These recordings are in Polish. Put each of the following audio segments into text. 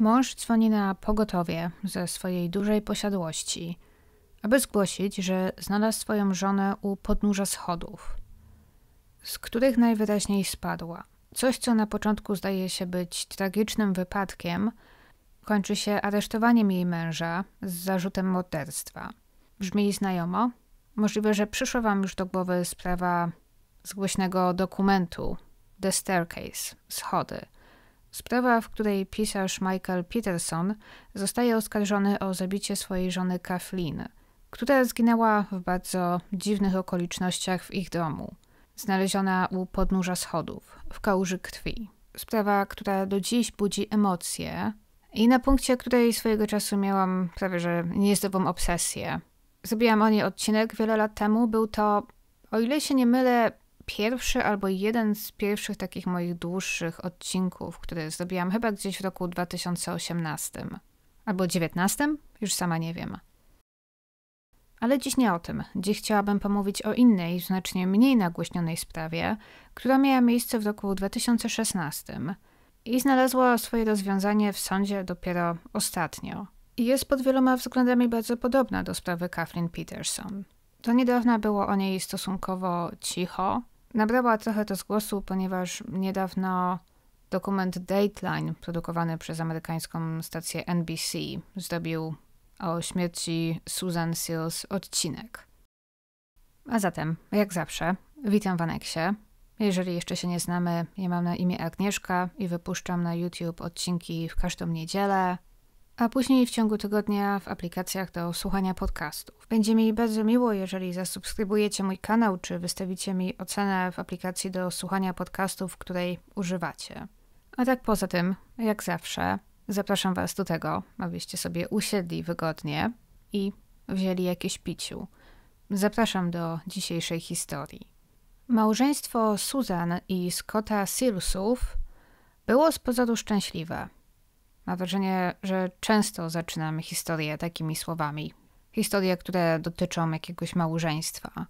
Mąż dzwoni na pogotowie ze swojej dużej posiadłości, aby zgłosić, że znalazł swoją żonę u podnóża schodów, z których najwyraźniej spadła. Coś, co na początku zdaje się być tragicznym wypadkiem, kończy się aresztowaniem jej męża z zarzutem morderstwa. Brzmi znajomo? Możliwe, że przyszła Wam już do głowy sprawa z głośnego dokumentu The Staircase, schody, Sprawa, w której pisarz Michael Peterson zostaje oskarżony o zabicie swojej żony Kathleen, która zginęła w bardzo dziwnych okolicznościach w ich domu, znaleziona u podnóża schodów, w kałuży krwi. Sprawa, która do dziś budzi emocje i na punkcie której swojego czasu miałam prawie że niezdrową obsesję. Zrobiłam o niej odcinek wiele lat temu, był to, o ile się nie mylę, pierwszy albo jeden z pierwszych takich moich dłuższych odcinków, które zrobiłam chyba gdzieś w roku 2018 albo 19, już sama nie wiem. Ale dziś nie o tym. Dziś chciałabym pomówić o innej, znacznie mniej nagłośnionej sprawie, która miała miejsce w roku 2016 i znalazła swoje rozwiązanie w sądzie dopiero ostatnio. I jest pod wieloma względami bardzo podobna do sprawy Kathleen Peterson. Do niedawna było o niej stosunkowo cicho, Nabrała trochę to głosu, ponieważ niedawno dokument Dateline, produkowany przez amerykańską stację NBC, zdobił o śmierci Susan Seals odcinek. A zatem, jak zawsze, witam w aneksie. Jeżeli jeszcze się nie znamy, ja mam na imię Agnieszka i wypuszczam na YouTube odcinki w każdą niedzielę, a później w ciągu tygodnia w aplikacjach do słuchania podcastów. Będzie mi bardzo miło, jeżeli zasubskrybujecie mój kanał, czy wystawicie mi ocenę w aplikacji do słuchania podcastów, której używacie. A tak poza tym, jak zawsze, zapraszam Was do tego, abyście sobie usiedli wygodnie i wzięli jakieś piciu. Zapraszam do dzisiejszej historii. Małżeństwo Suzan i Scotta Sirsów było z pozoru szczęśliwe – Mam wrażenie, że często zaczynamy historię takimi słowami. Historie, które dotyczą jakiegoś małżeństwa,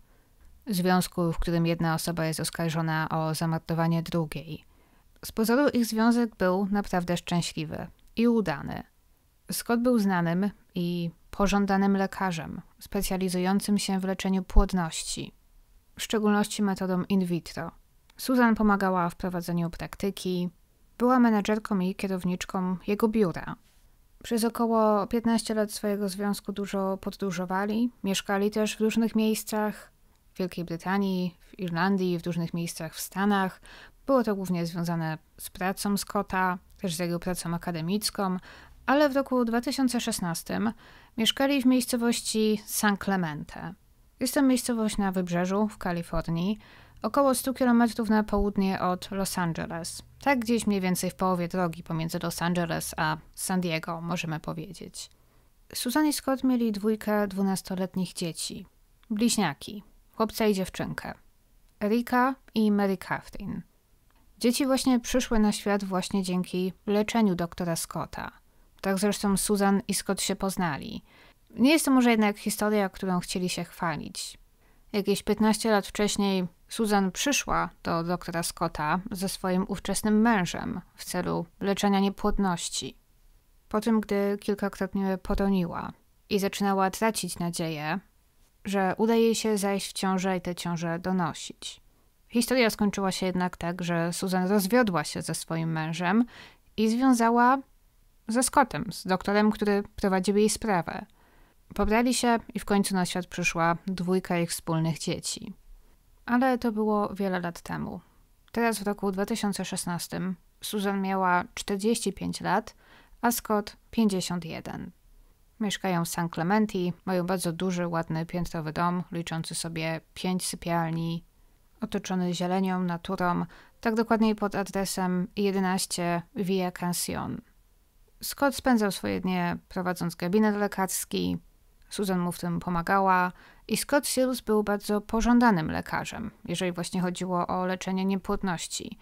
związku, w którym jedna osoba jest oskarżona o zamordowanie drugiej. Z pozoru ich związek był naprawdę szczęśliwy i udany. Scott był znanym i pożądanym lekarzem, specjalizującym się w leczeniu płodności, w szczególności metodą in vitro. Susan pomagała w prowadzeniu praktyki, była menedżerką i kierowniczką jego biura. Przez około 15 lat swojego związku dużo podróżowali, mieszkali też w różnych miejscach w Wielkiej Brytanii, w Irlandii, w różnych miejscach w Stanach. Było to głównie związane z pracą Scotta, też z jego pracą akademicką, ale w roku 2016 mieszkali w miejscowości San Clemente. Jest to miejscowość na wybrzeżu w Kalifornii, około 100 km na południe od Los Angeles. Tak gdzieś mniej więcej w połowie drogi pomiędzy Los Angeles a San Diego, możemy powiedzieć. Susan i Scott mieli dwójkę dwunastoletnich dzieci. Bliźniaki, chłopca i dziewczynkę. Erika i Mary Catherine. Dzieci właśnie przyszły na świat właśnie dzięki leczeniu doktora Scotta. Tak zresztą Susan i Scott się poznali. Nie jest to może jednak historia, którą chcieli się chwalić. Jakieś 15 lat wcześniej Susan przyszła do doktora Scotta ze swoim ówczesnym mężem w celu leczenia niepłodności. Po tym, gdy kilkakrotnie poroniła i zaczynała tracić nadzieję, że uda jej się zajść w ciążę i tę ciążę donosić. Historia skończyła się jednak tak, że Susan rozwiodła się ze swoim mężem i związała ze Scottem, z doktorem, który prowadził jej sprawę. Pobrali się i w końcu na świat przyszła dwójka ich wspólnych dzieci ale to było wiele lat temu. Teraz w roku 2016 Susan miała 45 lat, a Scott 51. Mieszkają w San Clementi, mają bardzo duży, ładny, piętrowy dom, liczący sobie 5 sypialni, otoczony zielenią, naturą, tak dokładniej pod adresem 11 Via Cancion. Scott spędzał swoje dnie prowadząc gabinet lekarski, Susan mu w tym pomagała, i Scott Sills był bardzo pożądanym lekarzem, jeżeli właśnie chodziło o leczenie niepłodności.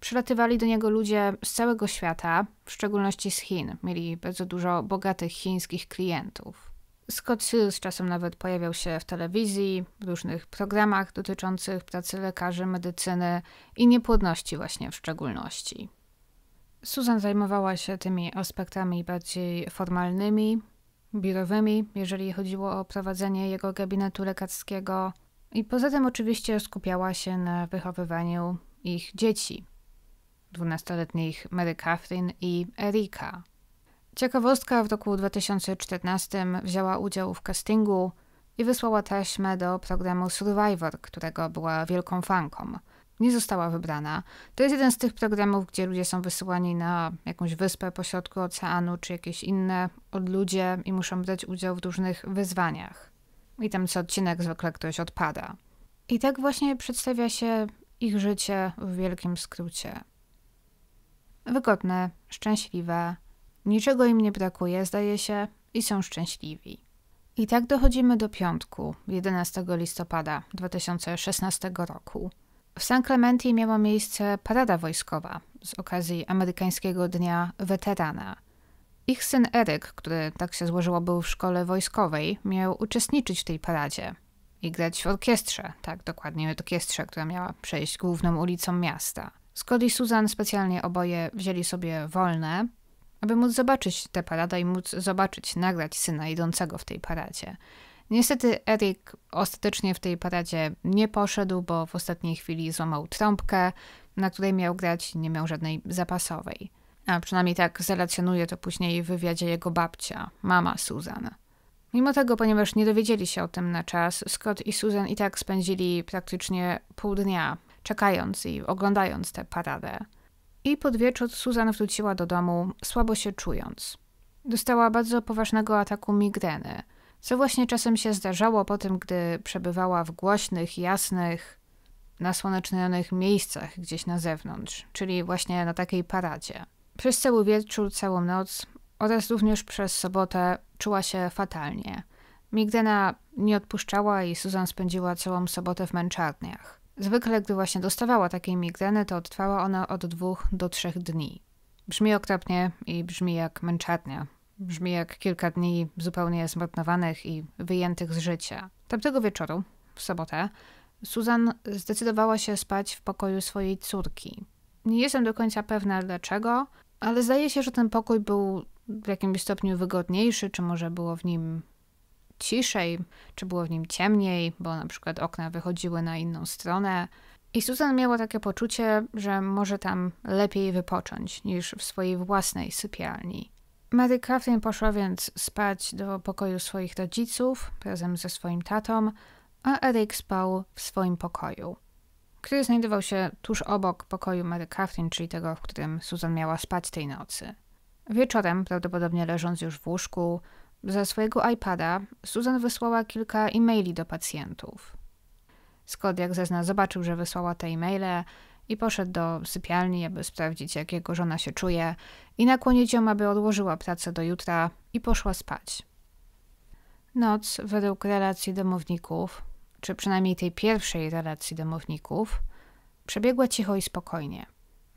Przylatywali do niego ludzie z całego świata, w szczególności z Chin. Mieli bardzo dużo bogatych chińskich klientów. Scott Sills czasem nawet pojawiał się w telewizji, w różnych programach dotyczących pracy lekarzy, medycyny i niepłodności właśnie w szczególności. Susan zajmowała się tymi aspektami bardziej formalnymi, biurowymi, jeżeli chodziło o prowadzenie jego gabinetu lekarskiego, i poza tym oczywiście skupiała się na wychowywaniu ich dzieci, dwunastoletnich Mary Catherine i Erika. Ciekawostka w roku 2014 wzięła udział w castingu i wysłała taśmę do programu Survivor, którego była wielką fanką nie została wybrana. To jest jeden z tych programów, gdzie ludzie są wysyłani na jakąś wyspę pośrodku oceanu czy jakieś inne odludzie i muszą brać udział w różnych wyzwaniach. I tam co odcinek zwykle ktoś odpada. I tak właśnie przedstawia się ich życie w wielkim skrócie. Wygodne, szczęśliwe, niczego im nie brakuje, zdaje się, i są szczęśliwi. I tak dochodzimy do piątku, 11 listopada 2016 roku. W San Clemente miała miejsce parada wojskowa z okazji amerykańskiego Dnia Weterana. Ich syn Eryk, który tak się złożyło był w szkole wojskowej, miał uczestniczyć w tej paradzie i grać w orkiestrze, tak dokładnie orkiestrze, która miała przejść główną ulicą miasta. Scott i Susan specjalnie oboje wzięli sobie wolne, aby móc zobaczyć tę paradę i móc zobaczyć, nagrać syna idącego w tej paradzie. Niestety Erik ostatecznie w tej paradzie nie poszedł, bo w ostatniej chwili złamał trąbkę, na której miał grać i nie miał żadnej zapasowej. A przynajmniej tak zrelacjonuje to później w wywiadzie jego babcia, mama Susan. Mimo tego, ponieważ nie dowiedzieli się o tym na czas, Scott i Susan i tak spędzili praktycznie pół dnia czekając i oglądając tę paradę. I pod wieczór Susan wróciła do domu, słabo się czując. Dostała bardzo poważnego ataku migreny. Co właśnie czasem się zdarzało po tym, gdy przebywała w głośnych, jasnych, nasłonecznionych miejscach gdzieś na zewnątrz, czyli właśnie na takiej paradzie. Przez cały wieczór, całą noc oraz również przez sobotę czuła się fatalnie. Migdena nie odpuszczała i Susan spędziła całą sobotę w męczarniach. Zwykle, gdy właśnie dostawała takiej migreny, to trwała ona od dwóch do trzech dni. Brzmi okropnie i brzmi jak męczarnia, Brzmi jak kilka dni zupełnie zmarnowanych i wyjętych z życia. Tamtego wieczoru, w sobotę, Susan zdecydowała się spać w pokoju swojej córki. Nie jestem do końca pewna dlaczego, ale zdaje się, że ten pokój był w jakimś stopniu wygodniejszy, czy może było w nim ciszej, czy było w nim ciemniej, bo na przykład okna wychodziły na inną stronę. I Susan miała takie poczucie, że może tam lepiej wypocząć niż w swojej własnej sypialni. Mary Crafton poszła więc spać do pokoju swoich rodziców razem ze swoim tatą, a Eric spał w swoim pokoju, który znajdował się tuż obok pokoju Mary Crafton, czyli tego, w którym Susan miała spać tej nocy. Wieczorem, prawdopodobnie leżąc już w łóżku, ze swojego iPada Susan wysłała kilka e-maili do pacjentów. Scott, jak zezna, zobaczył, że wysłała te e-maile i poszedł do sypialni, aby sprawdzić, jak jego żona się czuje i nakłonić ją, aby odłożyła pracę do jutra i poszła spać. Noc, według relacji domowników, czy przynajmniej tej pierwszej relacji domowników, przebiegła cicho i spokojnie.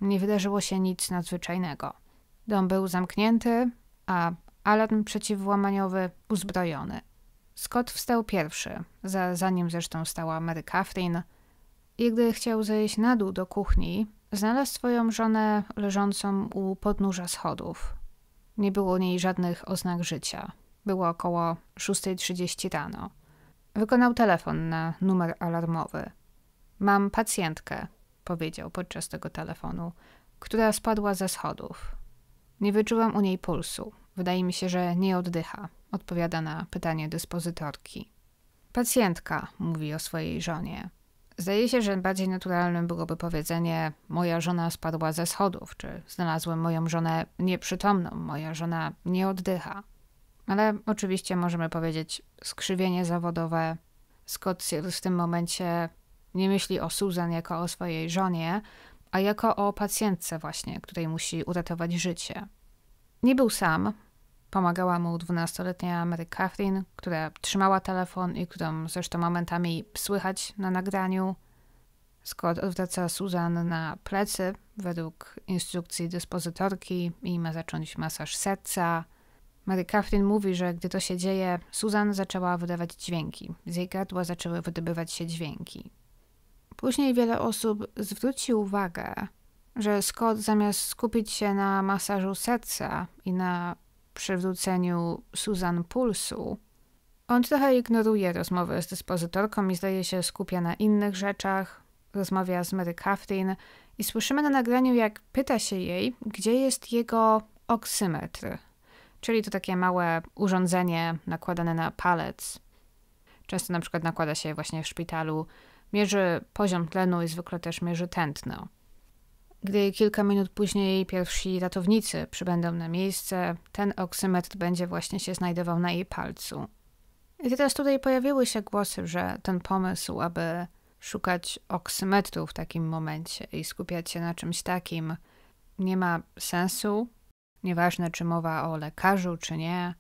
Nie wydarzyło się nic nadzwyczajnego. Dom był zamknięty, a alarm przeciwłamaniowy uzbrojony. Scott wstał pierwszy, za, za nim zresztą stała Mary Catherine – i gdy chciał zejść na dół do kuchni, znalazł swoją żonę leżącą u podnóża schodów. Nie było u niej żadnych oznak życia. Było około 6.30 rano. Wykonał telefon na numer alarmowy. Mam pacjentkę, powiedział podczas tego telefonu, która spadła ze schodów. Nie wyczułam u niej pulsu. Wydaje mi się, że nie oddycha, odpowiada na pytanie dyspozytorki. Pacjentka mówi o swojej żonie. Zdaje się, że bardziej naturalnym byłoby powiedzenie: Moja żona spadła ze schodów, czy znalazłem moją żonę nieprzytomną, moja żona nie oddycha. Ale oczywiście możemy powiedzieć skrzywienie zawodowe. Scott Sears w tym momencie nie myśli o Susan jako o swojej żonie, a jako o pacjentce właśnie, której musi uratować życie. Nie był sam, Pomagała mu 12-letnia Mary Catherine, która trzymała telefon i którą zresztą momentami słychać na nagraniu. Scott odwraca Susan na plecy według instrukcji dyspozytorki i ma zacząć masaż serca. Mary Catherine mówi, że gdy to się dzieje, Susan zaczęła wydawać dźwięki. Z jej gardła zaczęły wydobywać się dźwięki. Później wiele osób zwróci uwagę, że Scott zamiast skupić się na masażu serca i na przywróceniu Susan Pulsu, on trochę ignoruje rozmowę z dyspozytorką i zdaje się skupia na innych rzeczach. Rozmawia z Mary Catherine i słyszymy na nagraniu, jak pyta się jej, gdzie jest jego oksymetr, czyli to takie małe urządzenie nakładane na palec. Często na przykład nakłada się je właśnie w szpitalu. Mierzy poziom tlenu i zwykle też mierzy tętno. Gdy kilka minut później pierwsi ratownicy przybędą na miejsce, ten oksymetr będzie właśnie się znajdował na jej palcu. I teraz tutaj pojawiły się głosy, że ten pomysł, aby szukać oksymetru w takim momencie i skupiać się na czymś takim, nie ma sensu. Nieważne, czy mowa o lekarzu, czy nie,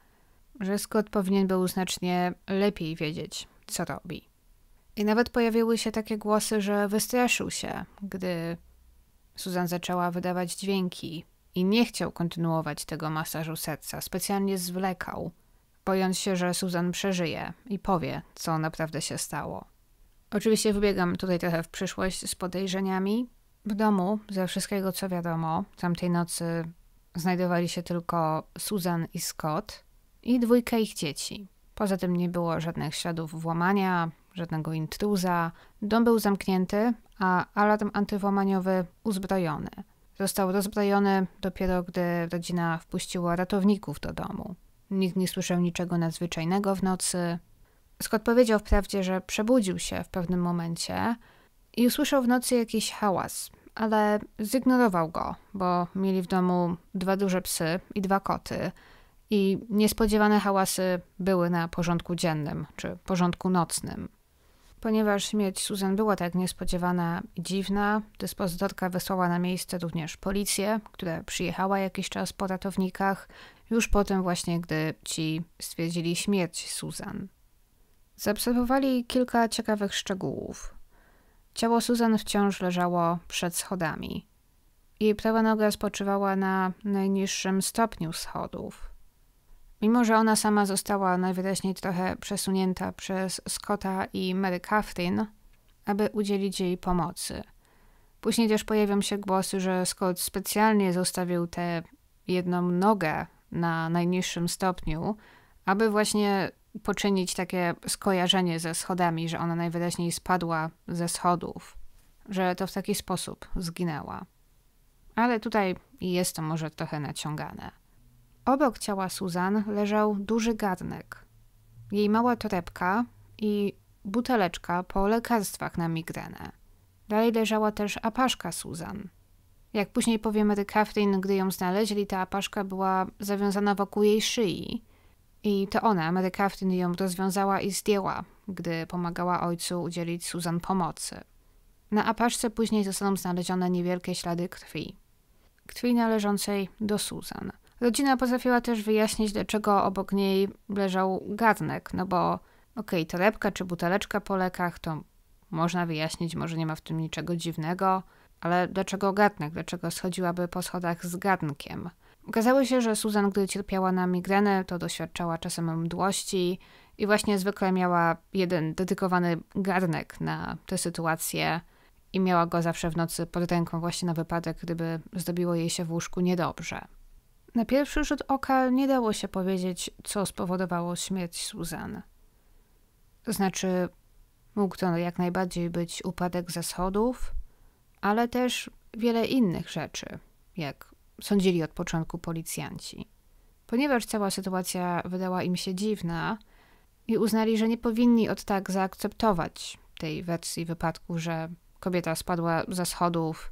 że Scott powinien był znacznie lepiej wiedzieć, co robi. I nawet pojawiły się takie głosy, że wystraszył się, gdy Susan zaczęła wydawać dźwięki i nie chciał kontynuować tego masażu serca, specjalnie zwlekał, bojąc się, że Susan przeżyje i powie, co naprawdę się stało. Oczywiście wybiegam tutaj trochę w przyszłość z podejrzeniami. W domu, ze wszystkiego co wiadomo, tamtej nocy znajdowali się tylko Susan i Scott i dwójka ich dzieci. Poza tym nie było żadnych śladów włamania, żadnego intruza. Dom był zamknięty a alarm antywłamaniowy uzbrojony. Został rozbrojony dopiero gdy rodzina wpuściła ratowników do domu. Nikt nie słyszał niczego nadzwyczajnego w nocy. Scott powiedział wprawdzie, że przebudził się w pewnym momencie i usłyszał w nocy jakiś hałas, ale zignorował go, bo mieli w domu dwa duże psy i dwa koty i niespodziewane hałasy były na porządku dziennym czy porządku nocnym. Ponieważ śmierć Susan była tak niespodziewana i dziwna, dyspozytorka wysłała na miejsce również policję, która przyjechała jakiś czas po ratownikach, już potem właśnie, gdy ci stwierdzili śmierć Susan. Zaobserwowali kilka ciekawych szczegółów. Ciało Susan wciąż leżało przed schodami. Jej prawa noga spoczywała na najniższym stopniu schodów. Mimo, że ona sama została najwyraźniej trochę przesunięta przez Scotta i Mary Catherine, aby udzielić jej pomocy. Później też pojawią się głosy, że Scott specjalnie zostawił tę jedną nogę na najniższym stopniu, aby właśnie poczynić takie skojarzenie ze schodami, że ona najwyraźniej spadła ze schodów, że to w taki sposób zginęła. Ale tutaj jest to może trochę naciągane. Obok ciała Suzan leżał duży garnek, jej mała torebka i buteleczka po lekarstwach na migrenę. Dalej leżała też apaszka Suzan. Jak później powie Mary Catherine, gdy ją znaleźli, ta apaszka była zawiązana wokół jej szyi. I to ona, Mary Catherine, ją rozwiązała i zdjęła, gdy pomagała ojcu udzielić Suzan pomocy. Na apaszce później zostaną znalezione niewielkie ślady krwi. Krwi należącej do Suzan – Rodzina potrafiła też wyjaśnić, dlaczego obok niej leżał garnek, no bo okej, okay, torebka czy buteleczka po lekach to można wyjaśnić, może nie ma w tym niczego dziwnego, ale dlaczego garnek? Dlaczego schodziłaby po schodach z garnkiem? Okazało się, że Susan, gdy cierpiała na migrenę, to doświadczała czasem mdłości i właśnie zwykle miała jeden dedykowany garnek na tę sytuację i miała go zawsze w nocy pod ręką właśnie na wypadek, gdyby zdobiło jej się w łóżku niedobrze. Na pierwszy rzut oka nie dało się powiedzieć, co spowodowało śmierć Suzanne. Znaczy, mógł to jak najbardziej być upadek ze schodów, ale też wiele innych rzeczy, jak sądzili od początku policjanci. Ponieważ cała sytuacja wydała im się dziwna i uznali, że nie powinni od tak zaakceptować tej wersji wypadku, że kobieta spadła ze schodów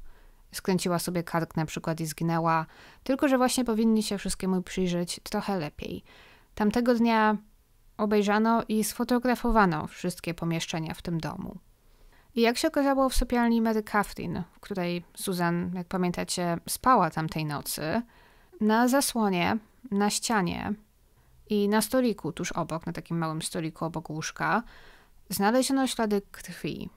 skręciła sobie kark na przykład i zginęła, tylko że właśnie powinni się wszystkiemu przyjrzeć trochę lepiej. Tamtego dnia obejrzano i sfotografowano wszystkie pomieszczenia w tym domu. I jak się okazało w sypialni Mary Catherine, w której Susan, jak pamiętacie, spała tamtej nocy, na zasłonie, na ścianie i na stoliku tuż obok, na takim małym stoliku obok łóżka, znaleziono ślady krwi.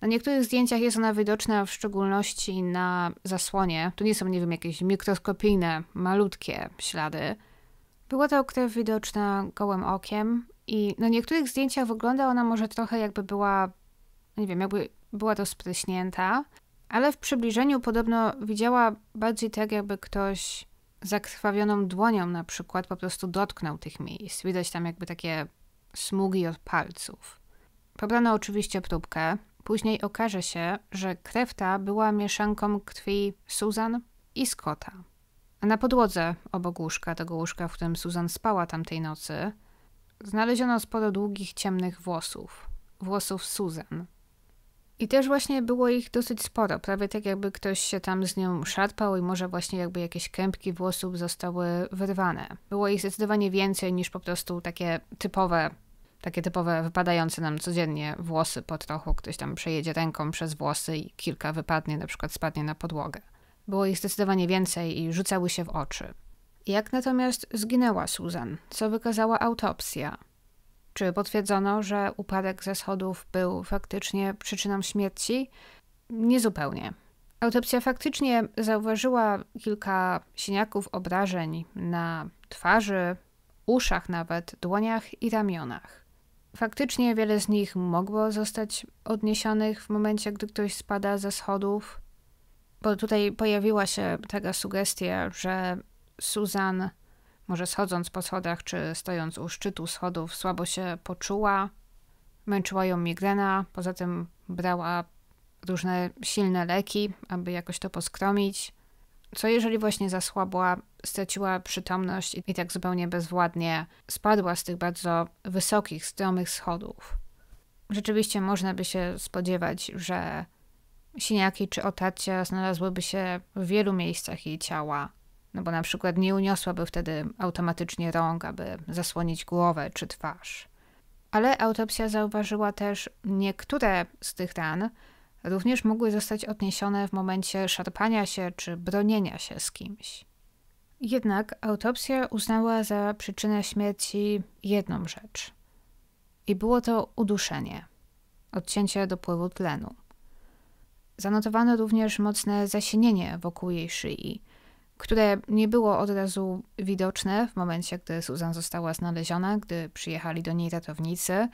Na niektórych zdjęciach jest ona widoczna w szczególności na zasłonie. Tu nie są, nie wiem, jakieś mikroskopijne, malutkie ślady. Była to krew widoczna gołym okiem i na niektórych zdjęciach wygląda ona może trochę jakby była, nie wiem, jakby była to spryśnięta, ale w przybliżeniu podobno widziała bardziej tak, jakby ktoś zakrwawioną dłonią na przykład po prostu dotknął tych miejsc. Widać tam jakby takie smugi od palców. Pobrano oczywiście próbkę, Później okaże się, że krew ta była mieszanką krwi Susan i Scotta. A na podłodze obok łóżka, tego łóżka, w którym Susan spała tamtej nocy, znaleziono sporo długich, ciemnych włosów. Włosów Susan. I też właśnie było ich dosyć sporo, prawie tak jakby ktoś się tam z nią szarpał i może właśnie jakby jakieś kępki włosów zostały wyrwane. Było ich zdecydowanie więcej niż po prostu takie typowe takie typowe wypadające nam codziennie włosy po trochu, ktoś tam przejedzie ręką przez włosy i kilka wypadnie, na przykład spadnie na podłogę. Było ich zdecydowanie więcej i rzucały się w oczy. Jak natomiast zginęła Susan? Co wykazała autopsja? Czy potwierdzono, że upadek ze schodów był faktycznie przyczyną śmierci? Niezupełnie. Autopsja faktycznie zauważyła kilka siniaków obrażeń na twarzy, uszach nawet, dłoniach i ramionach. Faktycznie wiele z nich mogło zostać odniesionych w momencie, gdy ktoś spada ze schodów, bo tutaj pojawiła się taka sugestia, że Susan, może schodząc po schodach czy stojąc u szczytu schodów, słabo się poczuła, męczyła ją migrena, poza tym brała różne silne leki, aby jakoś to poskromić. Co jeżeli właśnie zasłabła, straciła przytomność i, tak zupełnie bezwładnie spadła z tych bardzo wysokich, stromych schodów? Rzeczywiście można by się spodziewać, że siniaki czy otarcia znalazłyby się w wielu miejscach jej ciała, no bo na przykład nie uniosłaby wtedy automatycznie rąk, aby zasłonić głowę czy twarz. Ale autopsja zauważyła też niektóre z tych ran również mogły zostać odniesione w momencie szarpania się czy bronienia się z kimś. Jednak autopsja uznała za przyczynę śmierci jedną rzecz. I było to uduszenie, odcięcie dopływu tlenu. Zanotowano również mocne zasienienie wokół jej szyi, które nie było od razu widoczne w momencie, gdy Susan została znaleziona, gdy przyjechali do niej ratownicy,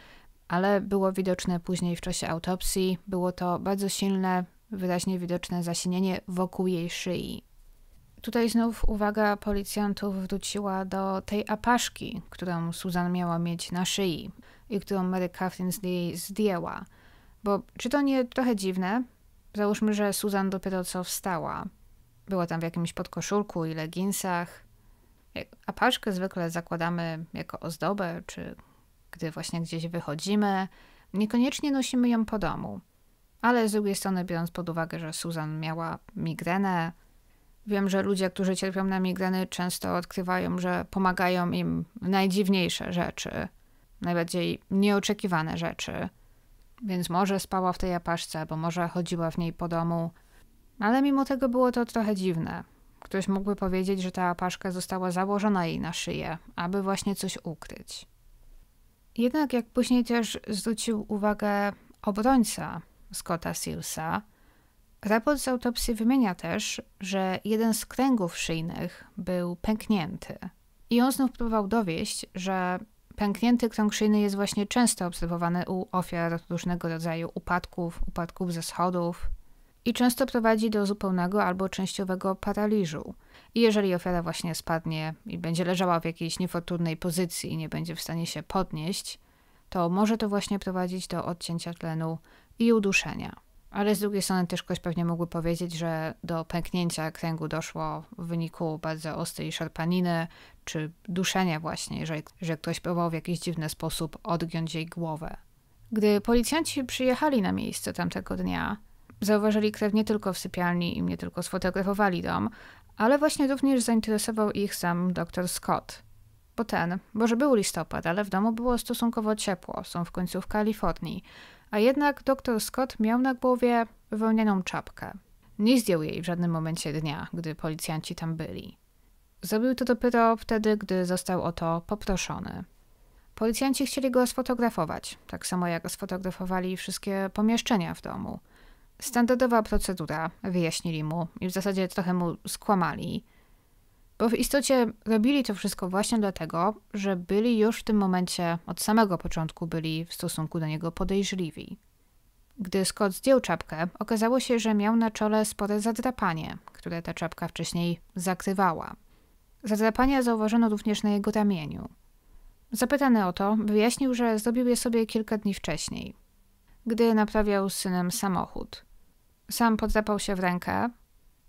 ale było widoczne później w czasie autopsji. Było to bardzo silne, wyraźnie widoczne zasinienie wokół jej szyi. Tutaj znów uwaga policjantów wróciła do tej apaszki, którą Susan miała mieć na szyi i którą Mary Catherine z zdjęła. Bo czy to nie trochę dziwne? Załóżmy, że Susan dopiero co wstała. Była tam w jakimś podkoszulku i leginsach. Apaszkę zwykle zakładamy jako ozdobę czy gdy właśnie gdzieś wychodzimy, niekoniecznie nosimy ją po domu. Ale z drugiej strony, biorąc pod uwagę, że Susan miała migrenę, wiem, że ludzie, którzy cierpią na migreny, często odkrywają, że pomagają im najdziwniejsze rzeczy, najbardziej nieoczekiwane rzeczy. Więc może spała w tej apaszce, bo może chodziła w niej po domu. Ale mimo tego było to trochę dziwne. Ktoś mógłby powiedzieć, że ta apaszka została założona jej na szyję, aby właśnie coś ukryć. Jednak jak później też zwrócił uwagę obrońca Scotta Sealsa, raport z autopsji wymienia też, że jeden z kręgów szyjnych był pęknięty. I on znów próbował dowieść, że pęknięty krąg szyjny jest właśnie często obserwowany u ofiar różnego rodzaju upadków, upadków ze schodów i często prowadzi do zupełnego albo częściowego paraliżu, i jeżeli ofiara właśnie spadnie i będzie leżała w jakiejś niefortunnej pozycji i nie będzie w stanie się podnieść, to może to właśnie prowadzić do odcięcia tlenu i uduszenia. Ale z drugiej strony też ktoś pewnie mógłby powiedzieć, że do pęknięcia kręgu doszło w wyniku bardzo ostrej szarpaniny czy duszenia właśnie, że, że ktoś próbował w jakiś dziwny sposób odgiąć jej głowę. Gdy policjanci przyjechali na miejsce tamtego dnia, zauważyli krew nie tylko w sypialni i nie tylko sfotografowali dom, ale właśnie również zainteresował ich sam dr Scott. Bo ten, może był listopad, ale w domu było stosunkowo ciepło, są w końcu w Kalifornii, a jednak dr Scott miał na głowie wełnianą czapkę. Nie zdjął jej w żadnym momencie dnia, gdy policjanci tam byli. Zrobił to dopiero wtedy, gdy został o to poproszony. Policjanci chcieli go sfotografować, tak samo jak sfotografowali wszystkie pomieszczenia w domu – Standardowa procedura, wyjaśnili mu i w zasadzie trochę mu skłamali. Bo w istocie robili to wszystko właśnie dlatego, że byli już w tym momencie, od samego początku byli w stosunku do niego podejrzliwi. Gdy Scott zdjął czapkę, okazało się, że miał na czole spore zadrapanie, które ta czapka wcześniej zakrywała. Zadrapania zauważono również na jego ramieniu. Zapytany o to, wyjaśnił, że zrobił je sobie kilka dni wcześniej – gdy naprawiał z synem samochód. Sam podrapał się w rękę,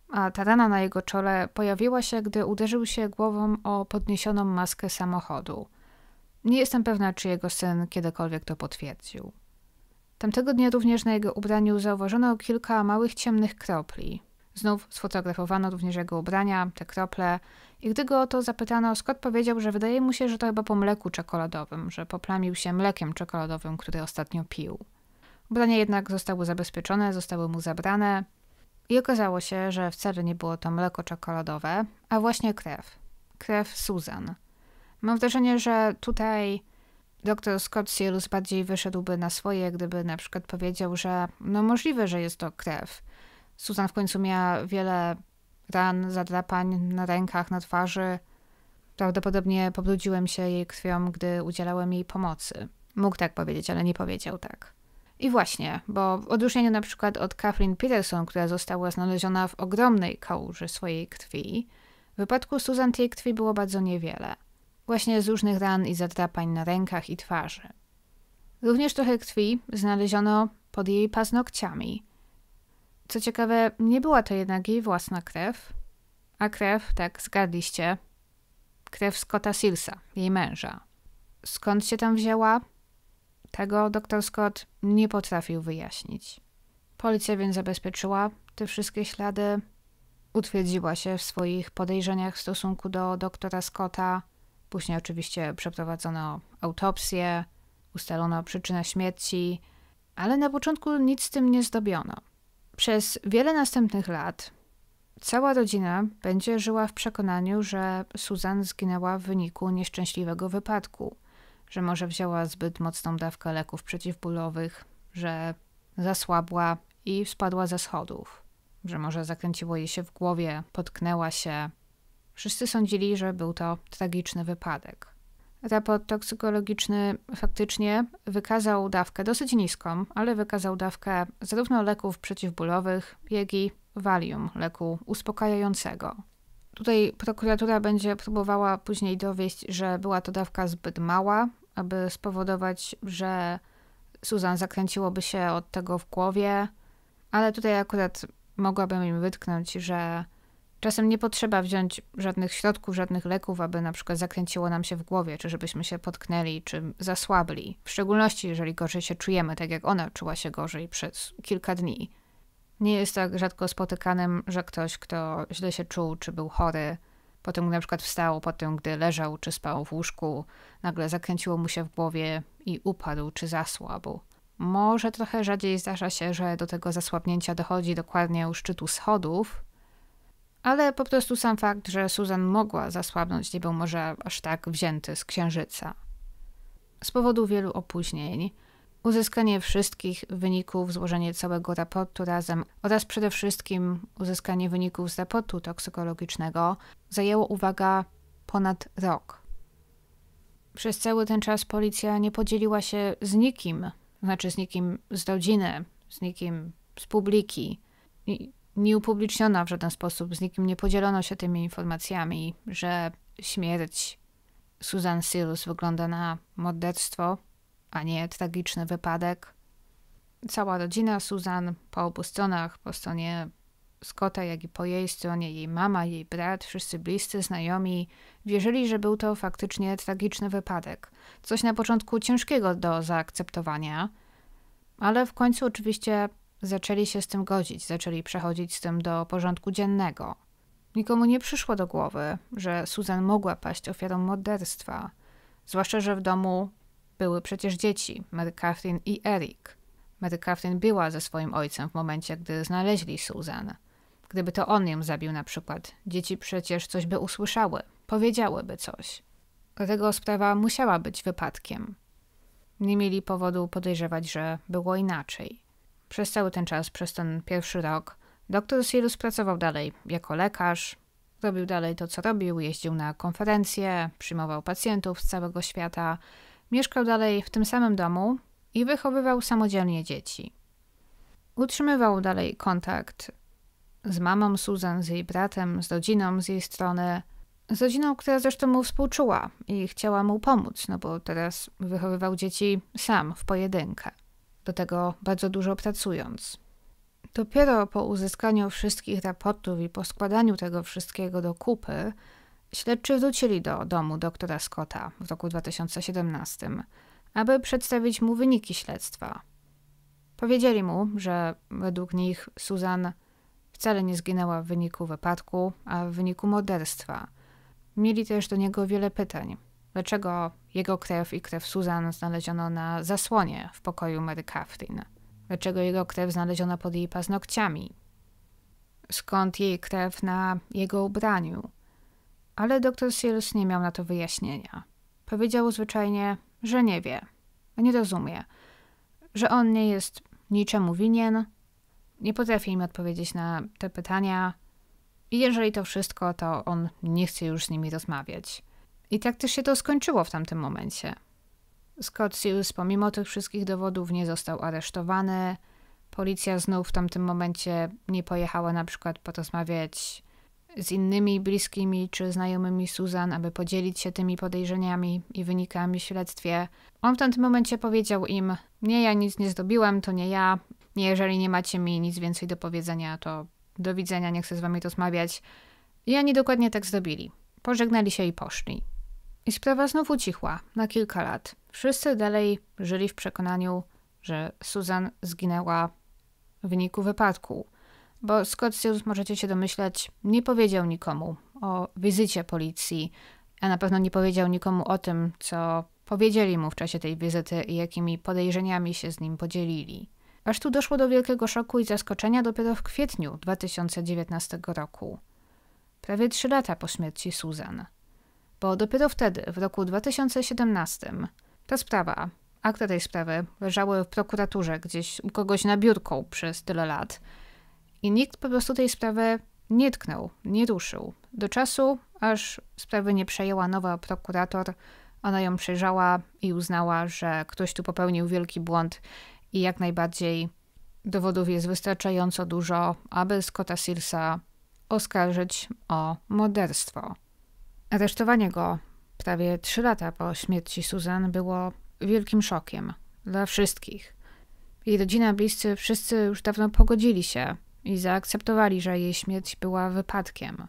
a ta rana na jego czole pojawiła się, gdy uderzył się głową o podniesioną maskę samochodu. Nie jestem pewna, czy jego syn kiedykolwiek to potwierdził. Tamtego dnia również na jego ubraniu zauważono kilka małych ciemnych kropli. Znów sfotografowano również jego ubrania, te krople, i gdy go o to zapytano, Scott powiedział, że wydaje mu się, że to chyba po mleku czekoladowym, że poplamił się mlekiem czekoladowym, które ostatnio pił. Ubrania jednak zostały zabezpieczone, zostały mu zabrane i okazało się, że wcale nie było to mleko czekoladowe, a właśnie krew. Krew Susan. Mam wrażenie, że tutaj doktor Scott Sirius bardziej wyszedłby na swoje, gdyby na przykład powiedział, że no możliwe, że jest to krew. Susan w końcu miała wiele ran, zadrapań na rękach, na twarzy. Prawdopodobnie pobrudziłem się jej krwią, gdy udzielałem jej pomocy. Mógł tak powiedzieć, ale nie powiedział tak. I właśnie, bo w odróżnieniu na przykład od Kathleen Peterson, która została znaleziona w ogromnej kałuży swojej krwi, w wypadku Susan tej krwi było bardzo niewiele. Właśnie z różnych ran i zadrapań na rękach i twarzy. Również trochę krwi znaleziono pod jej paznokciami. Co ciekawe, nie była to jednak jej własna krew, a krew, tak zgadliście, krew Scotta Silsa, jej męża. Skąd się tam wzięła? Tego dr Scott nie potrafił wyjaśnić. Policja więc zabezpieczyła te wszystkie ślady, utwierdziła się w swoich podejrzeniach w stosunku do doktora Scotta. Później oczywiście przeprowadzono autopsję, ustalono przyczynę śmierci, ale na początku nic z tym nie zdobiono. Przez wiele następnych lat cała rodzina będzie żyła w przekonaniu, że Susan zginęła w wyniku nieszczęśliwego wypadku że może wzięła zbyt mocną dawkę leków przeciwbólowych, że zasłabła i spadła ze schodów, że może zakręciło jej się w głowie, potknęła się. Wszyscy sądzili, że był to tragiczny wypadek. Raport toksykologiczny faktycznie wykazał dawkę dosyć niską, ale wykazał dawkę zarówno leków przeciwbólowych, jak i Valium, leku uspokajającego. Tutaj prokuratura będzie próbowała później dowieść, że była to dawka zbyt mała, aby spowodować, że Susan zakręciłoby się od tego w głowie, ale tutaj akurat mogłabym im wytknąć, że czasem nie potrzeba wziąć żadnych środków, żadnych leków, aby na przykład zakręciło nam się w głowie, czy żebyśmy się potknęli, czy zasłabli. W szczególności, jeżeli gorzej się czujemy, tak jak ona czuła się gorzej przez kilka dni. Nie jest tak rzadko spotykanym, że ktoś, kto źle się czuł czy był chory, po tym na przykład wstał, po tym gdy leżał czy spał w łóżku, nagle zakręciło mu się w głowie i upadł czy zasłabł. Może trochę rzadziej zdarza się, że do tego zasłabnięcia dochodzi dokładnie u szczytu schodów, ale po prostu sam fakt, że Susan mogła zasłabnąć, nie był może aż tak wzięty z księżyca. Z powodu wielu opóźnień, uzyskanie wszystkich wyników, złożenie całego raportu razem oraz przede wszystkim uzyskanie wyników z raportu toksykologicznego zajęło uwaga ponad rok. Przez cały ten czas policja nie podzieliła się z nikim, znaczy z nikim z rodziny, z nikim z publiki. Nie upubliczniono w żaden sposób, z nikim nie podzielono się tymi informacjami, że śmierć Susan Sears wygląda na morderstwo, a nie tragiczny wypadek. Cała rodzina Susan po obu stronach, po stronie Scotta, jak i po jej stronie, jej mama, jej brat, wszyscy bliscy, znajomi, wierzyli, że był to faktycznie tragiczny wypadek. Coś na początku ciężkiego do zaakceptowania, ale w końcu oczywiście zaczęli się z tym godzić, zaczęli przechodzić z tym do porządku dziennego. Nikomu nie przyszło do głowy, że Susan mogła paść ofiarą morderstwa, zwłaszcza, że w domu były przecież dzieci, Mary Catherine i Eric. Mary Catherine była ze swoim ojcem w momencie, gdy znaleźli Susan. Gdyby to on ją zabił na przykład, dzieci przecież coś by usłyszały, powiedziałyby coś. Dlatego sprawa musiała być wypadkiem. Nie mieli powodu podejrzewać, że było inaczej. Przez cały ten czas, przez ten pierwszy rok, doktor Silus pracował dalej jako lekarz, robił dalej to, co robił, jeździł na konferencje, przyjmował pacjentów z całego świata, Mieszkał dalej w tym samym domu i wychowywał samodzielnie dzieci. Utrzymywał dalej kontakt z mamą Susan, z jej bratem, z rodziną z jej strony, z rodziną, która zresztą mu współczuła i chciała mu pomóc, no bo teraz wychowywał dzieci sam w pojedynkę, do tego bardzo dużo pracując. Dopiero po uzyskaniu wszystkich raportów i po składaniu tego wszystkiego do kupy, Śledczy wrócili do domu doktora Scotta w roku 2017, aby przedstawić mu wyniki śledztwa. Powiedzieli mu, że według nich Susan wcale nie zginęła w wyniku wypadku, a w wyniku morderstwa. Mieli też do niego wiele pytań. Dlaczego jego krew i krew Susan znaleziono na zasłonie w pokoju Mary Catherine? Dlaczego jego krew znaleziono pod jej paznokciami? Skąd jej krew na jego ubraniu? ale doktor Sears nie miał na to wyjaśnienia. Powiedział zwyczajnie, że nie wie, nie rozumie, że on nie jest niczemu winien, nie potrafi im odpowiedzieć na te pytania i jeżeli to wszystko, to on nie chce już z nimi rozmawiać. I tak też się to skończyło w tamtym momencie. Scott Sears pomimo tych wszystkich dowodów nie został aresztowany. Policja znów w tamtym momencie nie pojechała na przykład porozmawiać z innymi bliskimi czy znajomymi Susan, aby podzielić się tymi podejrzeniami i wynikami śledztwie. On w tamtym momencie powiedział im: Nie, ja nic nie zdobiłem, to nie ja. Nie, jeżeli nie macie mi nic więcej do powiedzenia, to do widzenia, nie chcę z wami to rozmawiać. I oni dokładnie tak zdobili. Pożegnali się i poszli. I sprawa znów ucichła na kilka lat. Wszyscy dalej żyli w przekonaniu, że Susan zginęła w wyniku wypadku bo Scott Stills, możecie się domyślać, nie powiedział nikomu o wizycie policji, a na pewno nie powiedział nikomu o tym, co powiedzieli mu w czasie tej wizyty i jakimi podejrzeniami się z nim podzielili. Aż tu doszło do wielkiego szoku i zaskoczenia dopiero w kwietniu 2019 roku, prawie trzy lata po śmierci Susan. Bo dopiero wtedy, w roku 2017, ta sprawa, akta tej sprawy leżały w prokuraturze gdzieś u kogoś na biurku przez tyle lat – i nikt po prostu tej sprawy nie tknął, nie ruszył. Do czasu, aż sprawy nie przejęła nowa prokurator, ona ją przejrzała i uznała, że ktoś tu popełnił wielki błąd i jak najbardziej dowodów jest wystarczająco dużo, aby Scotta Searsa oskarżyć o morderstwo. Aresztowanie go prawie trzy lata po śmierci Susan było wielkim szokiem dla wszystkich. Jej rodzina, bliscy, wszyscy już dawno pogodzili się i zaakceptowali, że jej śmierć była wypadkiem.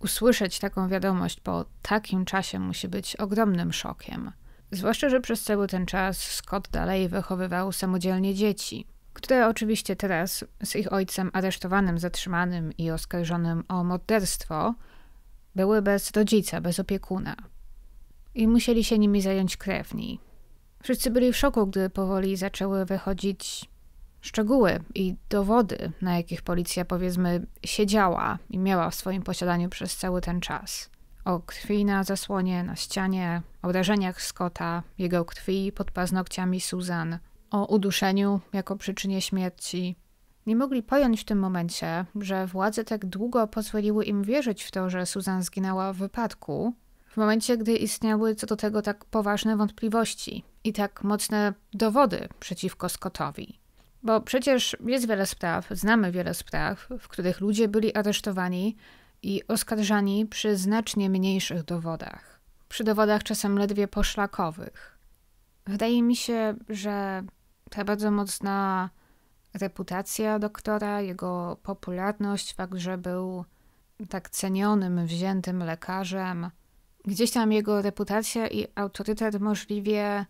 Usłyszeć taką wiadomość po takim czasie musi być ogromnym szokiem. Zwłaszcza, że przez cały ten czas Scott dalej wychowywał samodzielnie dzieci, które oczywiście teraz z ich ojcem aresztowanym, zatrzymanym i oskarżonym o morderstwo były bez rodzica, bez opiekuna. I musieli się nimi zająć krewni. Wszyscy byli w szoku, gdy powoli zaczęły wychodzić szczegóły i dowody, na jakich policja powiedzmy siedziała i miała w swoim posiadaniu przez cały ten czas. O krwi na zasłonie, na ścianie, o uderzeniach Scotta, jego krwi pod paznokciami Susan, o uduszeniu jako przyczynie śmierci. Nie mogli pojąć w tym momencie, że władze tak długo pozwoliły im wierzyć w to, że Susan zginęła w wypadku, w momencie, gdy istniały co do tego tak poważne wątpliwości i tak mocne dowody przeciwko Scottowi. Bo przecież jest wiele spraw, znamy wiele spraw, w których ludzie byli aresztowani i oskarżani przy znacznie mniejszych dowodach. Przy dowodach czasem ledwie poszlakowych. Wydaje mi się, że ta bardzo mocna reputacja doktora, jego popularność, fakt, że był tak cenionym, wziętym lekarzem, gdzieś tam jego reputacja i autorytet możliwie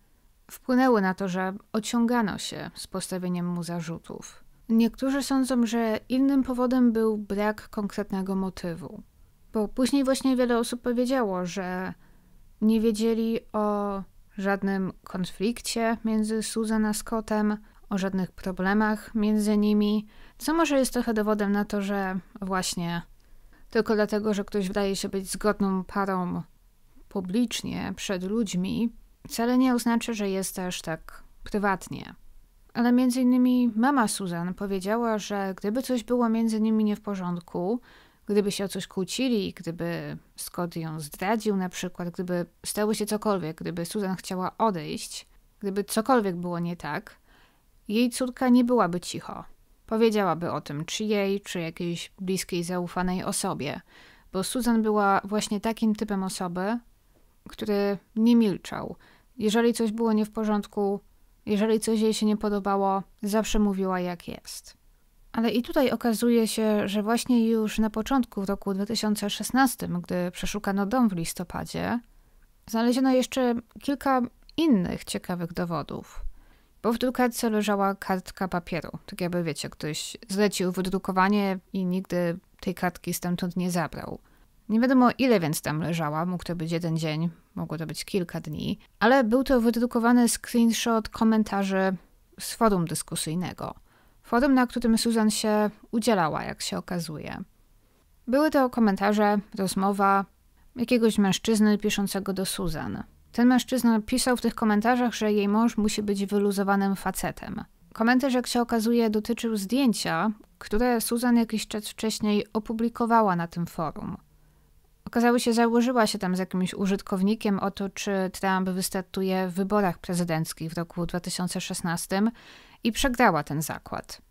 wpłynęły na to, że ociągano się z postawieniem mu zarzutów. Niektórzy sądzą, że innym powodem był brak konkretnego motywu, bo później właśnie wiele osób powiedziało, że nie wiedzieli o żadnym konflikcie między Susan a Scottem, o żadnych problemach między nimi, co może jest trochę dowodem na to, że właśnie tylko dlatego, że ktoś wydaje się być zgodną parą publicznie przed ludźmi, Wcale nie oznacza, że jest aż tak prywatnie. Ale między innymi mama Susan powiedziała, że gdyby coś było między nimi nie w porządku, gdyby się o coś kłócili, gdyby Scott ją zdradził na przykład, gdyby stało się cokolwiek, gdyby Susan chciała odejść, gdyby cokolwiek było nie tak, jej córka nie byłaby cicho. Powiedziałaby o tym czy jej, czy jakiejś bliskiej, zaufanej osobie, bo Susan była właśnie takim typem osoby, który nie milczał, jeżeli coś było nie w porządku, jeżeli coś jej się nie podobało, zawsze mówiła jak jest. Ale i tutaj okazuje się, że właśnie już na początku roku 2016, gdy przeszukano dom w listopadzie, znaleziono jeszcze kilka innych ciekawych dowodów. Bo w drukarce leżała kartka papieru. Tak jakby wiecie, ktoś zlecił wydrukowanie i nigdy tej kartki stamtąd nie zabrał. Nie wiadomo ile więc tam leżała, mógł to być jeden dzień, mogło to być kilka dni, ale był to wydrukowany screenshot komentarzy z forum dyskusyjnego. Forum, na którym Susan się udzielała, jak się okazuje. Były to komentarze, rozmowa jakiegoś mężczyzny piszącego do Susan. Ten mężczyzna pisał w tych komentarzach, że jej mąż musi być wyluzowanym facetem. Komentarz, jak się okazuje, dotyczył zdjęcia, które Susan jakiś czas wcześniej opublikowała na tym forum. Okazało się, założyła się tam z jakimś użytkownikiem o to, czy Trump wystartuje w wyborach prezydenckich w roku 2016 i przegrała ten zakład.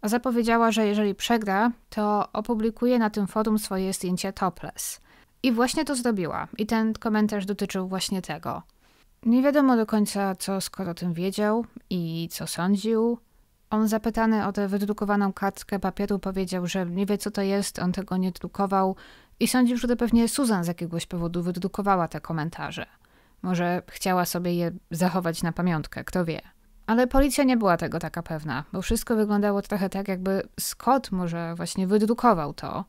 A zapowiedziała, że jeżeli przegra, to opublikuje na tym forum swoje zdjęcie topless. I właśnie to zrobiła. I ten komentarz dotyczył właśnie tego. Nie wiadomo do końca, co skoro o tym wiedział i co sądził. On zapytany o tę wydrukowaną kartkę papieru powiedział, że nie wie co to jest, on tego nie drukował, i sądził, że to pewnie Susan z jakiegoś powodu wydrukowała te komentarze. Może chciała sobie je zachować na pamiątkę, kto wie. Ale policja nie była tego taka pewna, bo wszystko wyglądało trochę tak, jakby Scott może właśnie wydrukował to.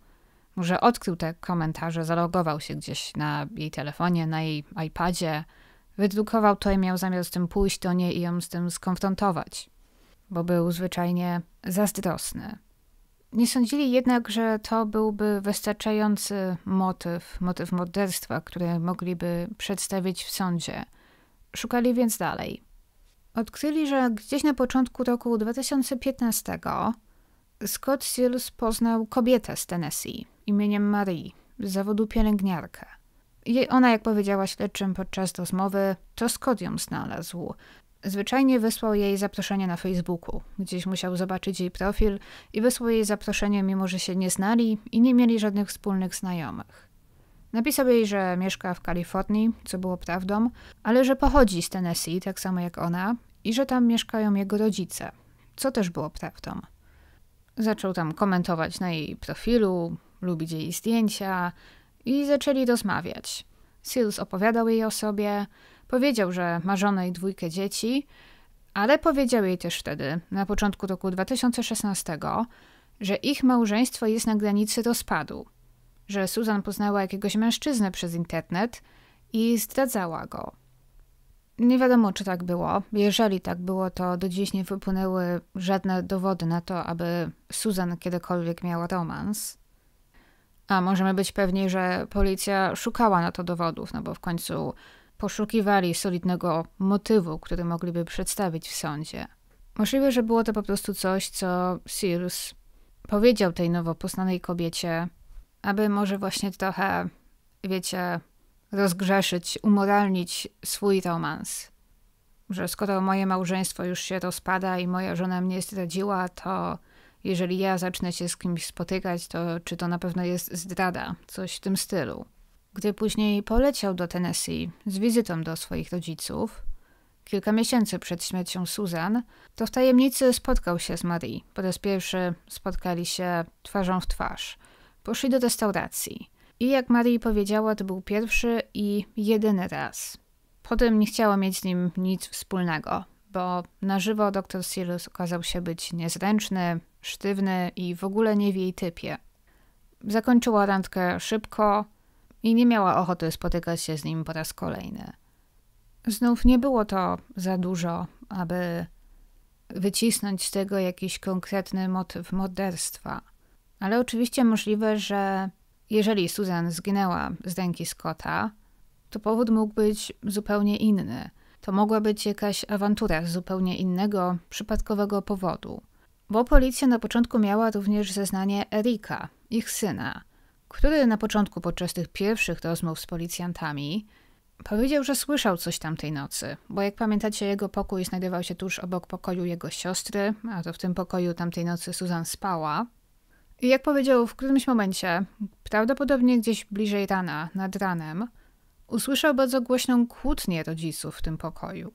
Może odkrył te komentarze, zalogował się gdzieś na jej telefonie, na jej iPadzie, wydrukował to i miał zamiar z tym pójść do niej i ją z tym skonfrontować, bo był zwyczajnie zazdrosny. Nie sądzili jednak, że to byłby wystarczający motyw, motyw morderstwa, który mogliby przedstawić w sądzie. Szukali więc dalej. Odkryli, że gdzieś na początku roku 2015 Scott Sears poznał kobietę z Tennessee imieniem Marie z zawodu pielęgniarkę. Jej ona, jak powiedziała śledczym podczas rozmowy, to Scott ją znalazł. Zwyczajnie wysłał jej zaproszenie na Facebooku. Gdzieś musiał zobaczyć jej profil i wysłał jej zaproszenie, mimo że się nie znali i nie mieli żadnych wspólnych znajomych. Napisał jej, że mieszka w Kalifornii, co było prawdą, ale że pochodzi z Tennessee, tak samo jak ona, i że tam mieszkają jego rodzice, co też było prawdą. Zaczął tam komentować na jej profilu, lubić jej zdjęcia i zaczęli rozmawiać. Seals opowiadał jej o sobie, Powiedział, że ma żonę i dwójkę dzieci, ale powiedział jej też wtedy, na początku roku 2016, że ich małżeństwo jest na granicy rozpadu, że Susan poznała jakiegoś mężczyznę przez internet i zdradzała go. Nie wiadomo, czy tak było. Jeżeli tak było, to do dziś nie wypłynęły żadne dowody na to, aby Susan kiedykolwiek miała romans. A możemy być pewni, że policja szukała na to dowodów, no bo w końcu poszukiwali solidnego motywu, który mogliby przedstawić w sądzie. Możliwe, że było to po prostu coś, co Sirius powiedział tej nowo poznanej kobiecie, aby może właśnie trochę, wiecie, rozgrzeszyć, umoralnić swój romans. Że skoro moje małżeństwo już się rozpada i moja żona mnie zdradziła, to jeżeli ja zacznę się z kimś spotykać, to czy to na pewno jest zdrada, coś w tym stylu. Gdy później poleciał do Tennessee z wizytą do swoich rodziców, kilka miesięcy przed śmiercią Susan, to w tajemnicy spotkał się z Marie. Po raz pierwszy spotkali się twarzą w twarz. Poszli do restauracji. I jak Marie powiedziała, to był pierwszy i jedyny raz. Potem nie chciała mieć z nim nic wspólnego, bo na żywo dr Sirius okazał się być niezręczny, sztywny i w ogóle nie w jej typie. Zakończyła randkę szybko, i nie miała ochoty spotykać się z nim po raz kolejny. Znów nie było to za dużo, aby wycisnąć z tego jakiś konkretny motyw morderstwa. Ale oczywiście możliwe, że jeżeli Susan zginęła z ręki Scotta, to powód mógł być zupełnie inny. To mogła być jakaś awantura z zupełnie innego, przypadkowego powodu. Bo policja na początku miała również zeznanie Erika, ich syna, który na początku podczas tych pierwszych rozmów z policjantami powiedział, że słyszał coś tamtej nocy, bo jak pamiętacie, jego pokój znajdował się tuż obok pokoju jego siostry, a to w tym pokoju tamtej nocy Susan spała. I jak powiedział, w którymś momencie, prawdopodobnie gdzieś bliżej rana, nad ranem, usłyszał bardzo głośną kłótnię rodziców w tym pokoju.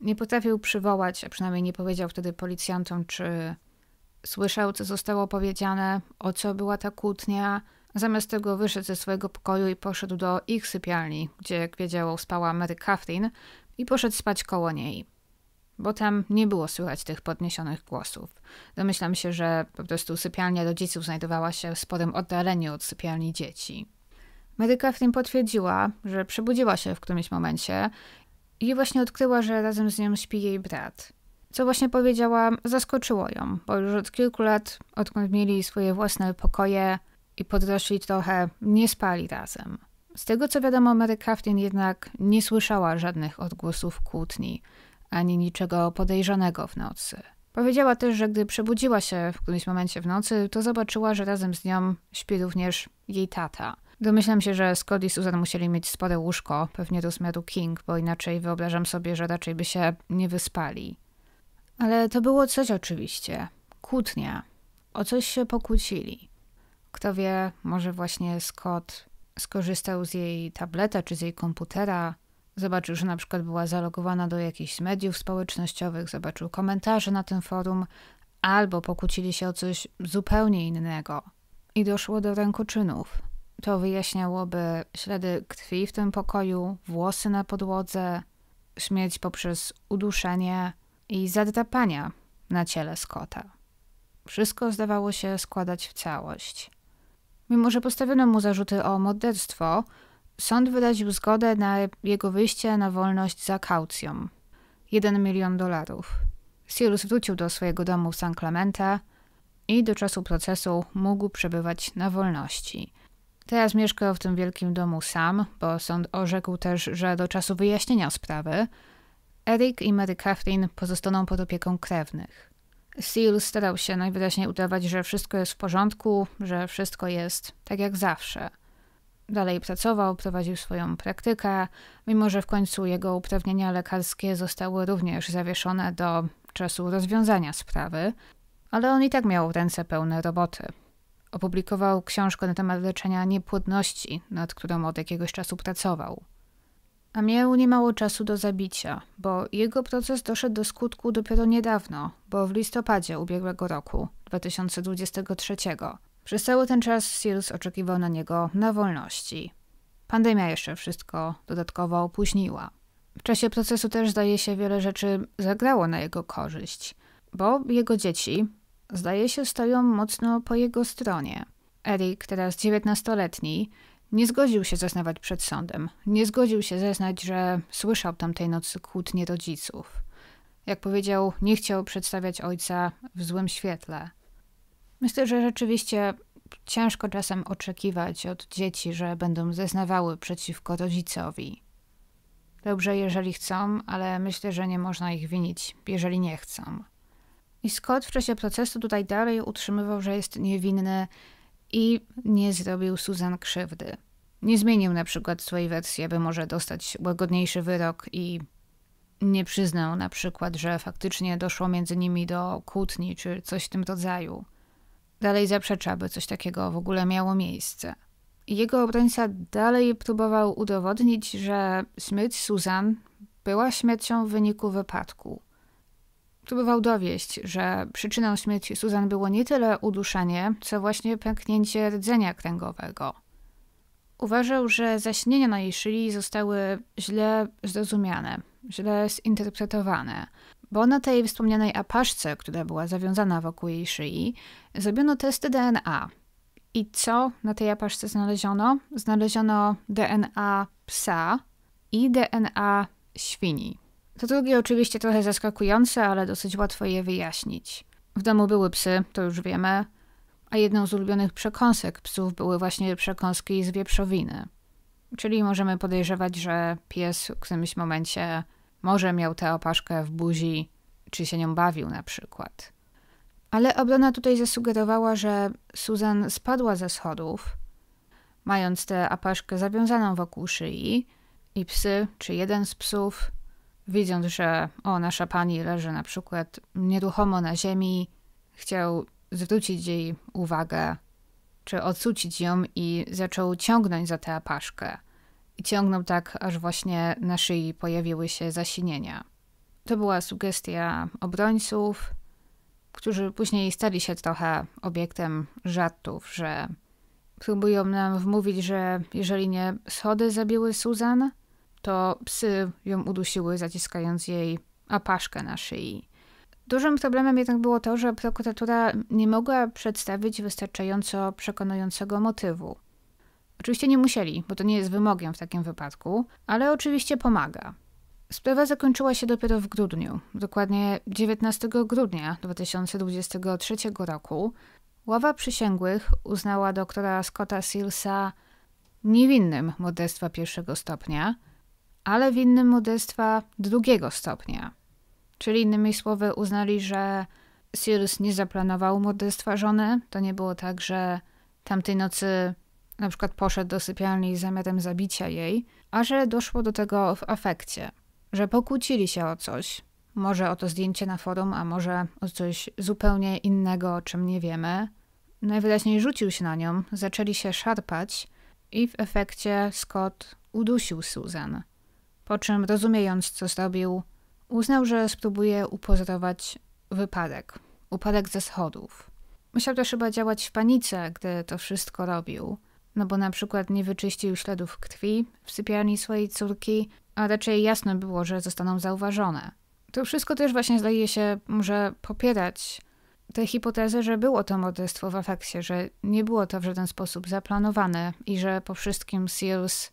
Nie potrafił przywołać, a przynajmniej nie powiedział wtedy policjantom, czy słyszał, co zostało powiedziane, o co była ta kłótnia, Zamiast tego wyszedł ze swojego pokoju i poszedł do ich sypialni, gdzie, jak wiedziało, spała Mary Catherine, i poszedł spać koło niej. Bo tam nie było słychać tych podniesionych głosów. Domyślam się, że po prostu sypialnia rodziców znajdowała się w sporym oddaleniu od sypialni dzieci. Mary Catherine potwierdziła, że przebudziła się w którymś momencie i właśnie odkryła, że razem z nią śpi jej brat. Co właśnie powiedziała, zaskoczyło ją, bo już od kilku lat, odkąd mieli swoje własne pokoje, i podrośli trochę, nie spali razem. Z tego co wiadomo, Mary Craftin jednak nie słyszała żadnych odgłosów kłótni, ani niczego podejrzanego w nocy. Powiedziała też, że gdy przebudziła się w którymś momencie w nocy, to zobaczyła, że razem z nią śpi również jej tata. Domyślam się, że Scott i Susan musieli mieć spore łóżko, pewnie rozmiaru King, bo inaczej wyobrażam sobie, że raczej by się nie wyspali. Ale to było coś oczywiście. Kłótnia. O coś się pokłócili. Kto wie, może właśnie Scott skorzystał z jej tableta czy z jej komputera, zobaczył, że na przykład była zalogowana do jakichś mediów społecznościowych, zobaczył komentarze na tym forum, albo pokłócili się o coś zupełnie innego i doszło do rękoczynów. To wyjaśniałoby ślady krwi w tym pokoju, włosy na podłodze, śmierć poprzez uduszenie i zadrapania na ciele Scotta. Wszystko zdawało się składać w całość. Mimo, że postawiono mu zarzuty o morderstwo, sąd wyraził zgodę na jego wyjście na wolność za kaucją 1 milion dolarów. Cyrus wrócił do swojego domu w San Clemente i do czasu procesu mógł przebywać na wolności. Teraz mieszkał w tym wielkim domu sam, bo sąd orzekł też, że do czasu wyjaśnienia sprawy Eric i Mary Catherine pozostaną pod opieką krewnych. Seal starał się najwyraźniej udawać, że wszystko jest w porządku, że wszystko jest tak jak zawsze. Dalej pracował, prowadził swoją praktykę, mimo że w końcu jego uprawnienia lekarskie zostały również zawieszone do czasu rozwiązania sprawy, ale on i tak miał ręce pełne roboty. Opublikował książkę na temat leczenia niepłodności, nad którą od jakiegoś czasu pracował a miał niemało czasu do zabicia, bo jego proces doszedł do skutku dopiero niedawno, bo w listopadzie ubiegłego roku, 2023. Przez cały ten czas Sirius oczekiwał na niego na wolności. Pandemia jeszcze wszystko dodatkowo opóźniła. W czasie procesu też zdaje się wiele rzeczy zagrało na jego korzyść, bo jego dzieci, zdaje się, stoją mocno po jego stronie. Erik, teraz 19-letni, nie zgodził się zeznawać przed sądem. Nie zgodził się zeznać, że słyszał tamtej nocy kłótnie rodziców. Jak powiedział, nie chciał przedstawiać ojca w złym świetle. Myślę, że rzeczywiście ciężko czasem oczekiwać od dzieci, że będą zeznawały przeciwko rodzicowi. Dobrze, jeżeli chcą, ale myślę, że nie można ich winić, jeżeli nie chcą. I Scott w czasie procesu tutaj dalej utrzymywał, że jest niewinny i nie zrobił Susan krzywdy. Nie zmienił na przykład swojej wersji, aby może dostać łagodniejszy wyrok i nie przyznał na przykład, że faktycznie doszło między nimi do kłótni czy coś w tym rodzaju. Dalej zaprzecza, by coś takiego w ogóle miało miejsce. Jego obrońca dalej próbował udowodnić, że śmierć Susan była śmiercią w wyniku wypadku próbował dowieść, że przyczyną śmierci Susan było nie tyle uduszenie, co właśnie pęknięcie rdzenia kręgowego. Uważał, że zaśnienia na jej szyi zostały źle zrozumiane, źle zinterpretowane, bo na tej wspomnianej apaszce, która była zawiązana wokół jej szyi, zrobiono testy DNA. I co na tej apaszce znaleziono? Znaleziono DNA psa i DNA świni. To drugie oczywiście trochę zaskakujące, ale dosyć łatwo je wyjaśnić. W domu były psy, to już wiemy, a jedną z ulubionych przekąsek psów były właśnie przekąski z wieprzowiny. Czyli możemy podejrzewać, że pies w którymś momencie może miał tę opaszkę w buzi, czy się nią bawił na przykład. Ale obrona tutaj zasugerowała, że Susan spadła ze schodów, mając tę apaszkę zawiązaną wokół szyi, i psy, czy jeden z psów, widząc, że o, nasza pani leży na przykład nieruchomo na ziemi, chciał zwrócić jej uwagę, czy odsucić ją i zaczął ciągnąć za tę apaszkę. I ciągnął tak, aż właśnie na szyi pojawiły się zasinienia. To była sugestia obrońców, którzy później stali się trochę obiektem żartów, że próbują nam wmówić, że jeżeli nie schody zabiły Suzan, to psy ją udusiły, zaciskając jej apaszkę na szyi. Dużym problemem jednak było to, że prokuratura nie mogła przedstawić wystarczająco przekonującego motywu. Oczywiście nie musieli, bo to nie jest wymogiem w takim wypadku, ale oczywiście pomaga. Sprawa zakończyła się dopiero w grudniu, dokładnie 19 grudnia 2023 roku. Ława przysięgłych uznała doktora Scotta Sealsa niewinnym morderstwa pierwszego stopnia, ale w innym modestwa drugiego stopnia. Czyli innymi słowy uznali, że Sirius nie zaplanował modestwa żony. To nie było tak, że tamtej nocy na przykład poszedł do sypialni z zamiarem zabicia jej, a że doszło do tego w afekcie, że pokłócili się o coś. Może o to zdjęcie na forum, a może o coś zupełnie innego, o czym nie wiemy. Najwyraźniej rzucił się na nią, zaczęli się szarpać i w efekcie Scott udusił Susan po czym rozumiejąc, co zrobił, uznał, że spróbuje upozorować wypadek, upadek ze schodów. Musiał też chyba działać w panice, gdy to wszystko robił, no bo na przykład nie wyczyścił śladów krwi w sypialni swojej córki, a raczej jasno było, że zostaną zauważone. To wszystko też właśnie zdaje się może popierać tę hipotezę, że było to morderstwo w efekcie, że nie było to w żaden sposób zaplanowane i że po wszystkim Seals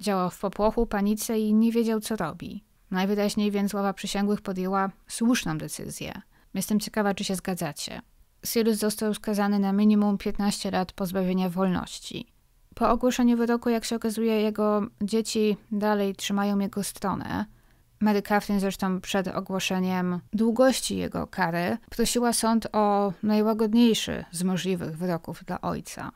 Działał w popłochu, panice i nie wiedział, co robi. Najwyraźniej więc ława przysięgłych podjęła słuszną decyzję. Jestem ciekawa, czy się zgadzacie. Cyrus został skazany na minimum 15 lat pozbawienia wolności. Po ogłoszeniu wyroku, jak się okazuje, jego dzieci dalej trzymają jego stronę. Mary Catherine zresztą przed ogłoszeniem długości jego kary prosiła sąd o najłagodniejszy z możliwych wyroków dla ojca.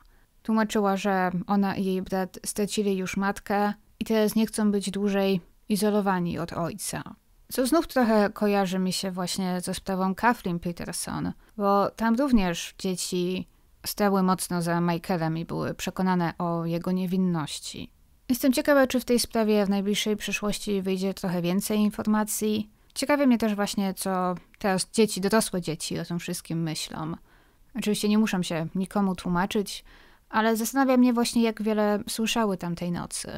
Tłumaczyła, że ona i jej brat stracili już matkę i teraz nie chcą być dłużej izolowani od ojca. Co znów trochę kojarzy mi się właśnie ze sprawą Kathleen Peterson, bo tam również dzieci stały mocno za Michaelem i były przekonane o jego niewinności. Jestem ciekawa, czy w tej sprawie w najbliższej przyszłości wyjdzie trochę więcej informacji. Ciekawie mnie też właśnie, co teraz dzieci, dorosłe dzieci o tym wszystkim myślą. Oczywiście nie muszą się nikomu tłumaczyć, ale zastanawia mnie właśnie, jak wiele słyszały tamtej nocy.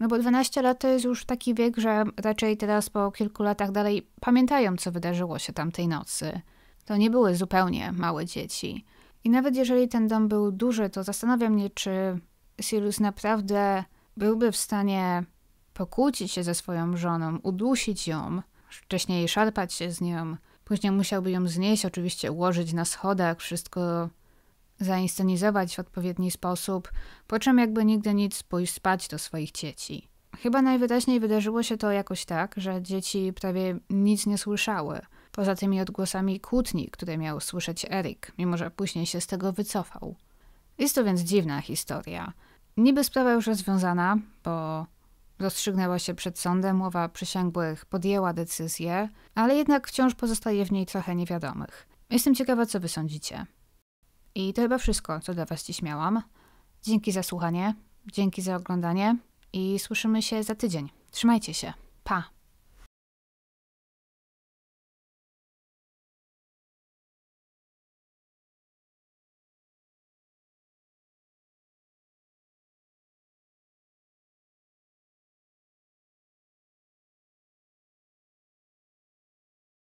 No bo 12 lat to jest już taki wiek, że raczej teraz po kilku latach dalej pamiętają, co wydarzyło się tamtej nocy. To nie były zupełnie małe dzieci. I nawet jeżeli ten dom był duży, to zastanawia mnie, czy Sirius naprawdę byłby w stanie pokłócić się ze swoją żoną, udusić ją, wcześniej szarpać się z nią, później musiałby ją znieść, oczywiście ułożyć na schodach, wszystko zainscenizować w odpowiedni sposób, po czym jakby nigdy nic pójść spać do swoich dzieci. Chyba najwyraźniej wydarzyło się to jakoś tak, że dzieci prawie nic nie słyszały, poza tymi odgłosami kłótni, które miał słyszeć Erik, mimo że później się z tego wycofał. Jest to więc dziwna historia. Niby sprawa już rozwiązana, bo rozstrzygnęła się przed sądem, łowa przysięgłych podjęła decyzję, ale jednak wciąż pozostaje w niej trochę niewiadomych. Jestem ciekawa, co wy sądzicie. I to chyba wszystko, co dla Was dziś miałam. Dzięki za słuchanie, dzięki za oglądanie i słyszymy się za tydzień. Trzymajcie się. Pa!